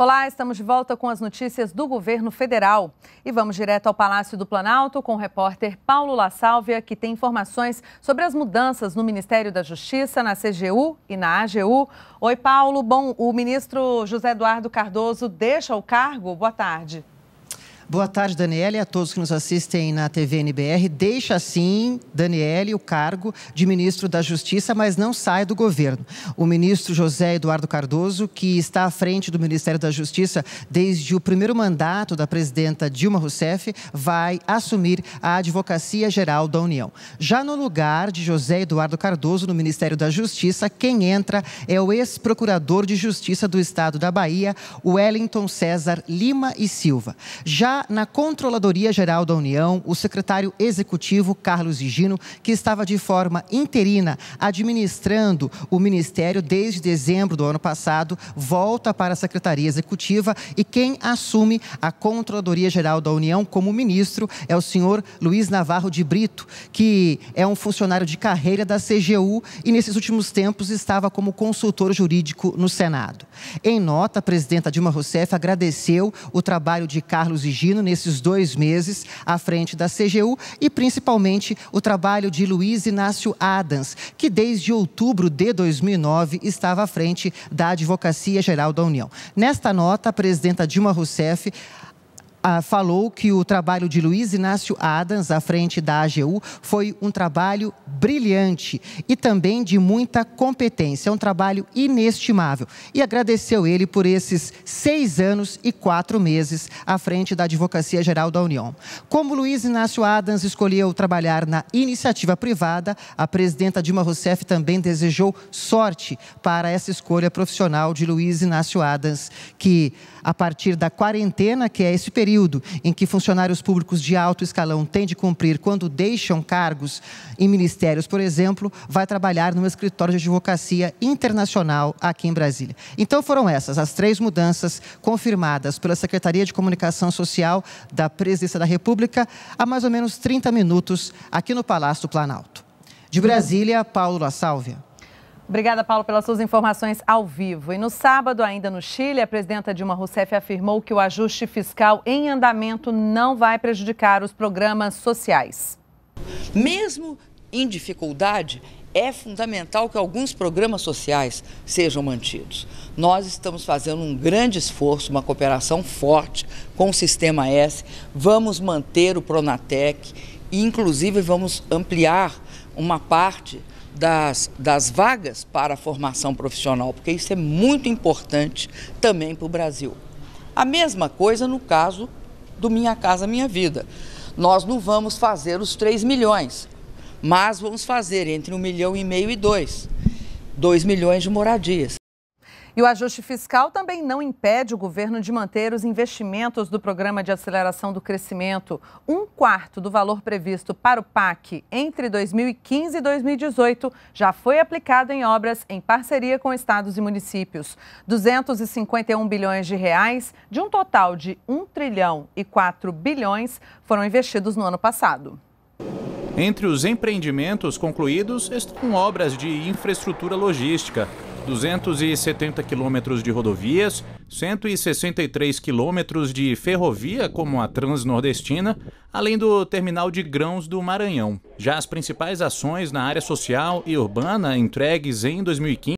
Olá, estamos de volta com as notícias do governo federal. E vamos direto ao Palácio do Planalto com o repórter Paulo La Sálvia, que tem informações sobre as mudanças no Ministério da Justiça, na CGU e na AGU. Oi, Paulo. Bom, o ministro José Eduardo Cardoso deixa o cargo. Boa tarde. Boa tarde, Daniele, e a todos que nos assistem na TV NBR. Deixa assim, Daniele, o cargo de ministro da Justiça, mas não sai do governo. O ministro José Eduardo Cardoso, que está à frente do Ministério da Justiça desde o primeiro mandato da presidenta Dilma Rousseff, vai assumir a Advocacia Geral da União. Já no lugar de José Eduardo Cardoso no Ministério da Justiça, quem entra é o ex-procurador de Justiça do Estado da Bahia, Wellington César Lima e Silva. Já na Controladoria Geral da União o secretário executivo Carlos Higino, que estava de forma interina administrando o ministério desde dezembro do ano passado, volta para a Secretaria Executiva e quem assume a Controladoria Geral da União como ministro é o senhor Luiz Navarro de Brito, que é um funcionário de carreira da CGU e nesses últimos tempos estava como consultor jurídico no Senado. Em nota, a presidenta Dilma Rousseff agradeceu o trabalho de Carlos Higino nesses dois meses à frente da CGU e principalmente o trabalho de Luiz Inácio Adams, que desde outubro de 2009 estava à frente da Advocacia Geral da União. Nesta nota, a presidenta Dilma Rousseff ah, falou que o trabalho de Luiz Inácio Adams à frente da AGU foi um trabalho brilhante e também de muita competência, é um trabalho inestimável. E agradeceu ele por esses seis anos e quatro meses à frente da Advocacia Geral da União. Como Luiz Inácio Adams escolheu trabalhar na iniciativa privada, a presidenta Dilma Rousseff também desejou sorte para essa escolha profissional de Luiz Inácio Adams, que a partir da quarentena, que é esse período, período em que funcionários públicos de alto escalão têm de cumprir quando deixam cargos em ministérios, por exemplo, vai trabalhar no escritório de advocacia internacional aqui em Brasília. Então foram essas as três mudanças confirmadas pela Secretaria de Comunicação Social da Presidência da República há mais ou menos 30 minutos aqui no Palácio Planalto. De Brasília, Paulo La Sálvia. Obrigada, Paulo, pelas suas informações ao vivo. E no sábado, ainda no Chile, a presidenta Dilma Rousseff afirmou que o ajuste fiscal em andamento não vai prejudicar os programas sociais. Mesmo em dificuldade, é fundamental que alguns programas sociais sejam mantidos. Nós estamos fazendo um grande esforço, uma cooperação forte com o Sistema S. Vamos manter o Pronatec e, inclusive, vamos ampliar uma parte das, das vagas para a formação profissional, porque isso é muito importante também para o Brasil. A mesma coisa no caso do Minha Casa Minha Vida. Nós não vamos fazer os 3 milhões, mas vamos fazer entre 1 milhão e meio e 2, 2 milhões de moradias. E o ajuste fiscal também não impede o governo de manter os investimentos do Programa de Aceleração do Crescimento. Um quarto do valor previsto para o PAC entre 2015 e 2018 já foi aplicado em obras em parceria com estados e municípios. 251 bilhões de reais, de um total de 1 trilhão e 4 bilhões, foram investidos no ano passado. Entre os empreendimentos concluídos estão obras de infraestrutura logística, 270 quilômetros de rodovias, 163 quilômetros de ferrovia, como a Transnordestina, além do terminal de grãos do Maranhão. Já as principais ações na área social e urbana entregues em 2015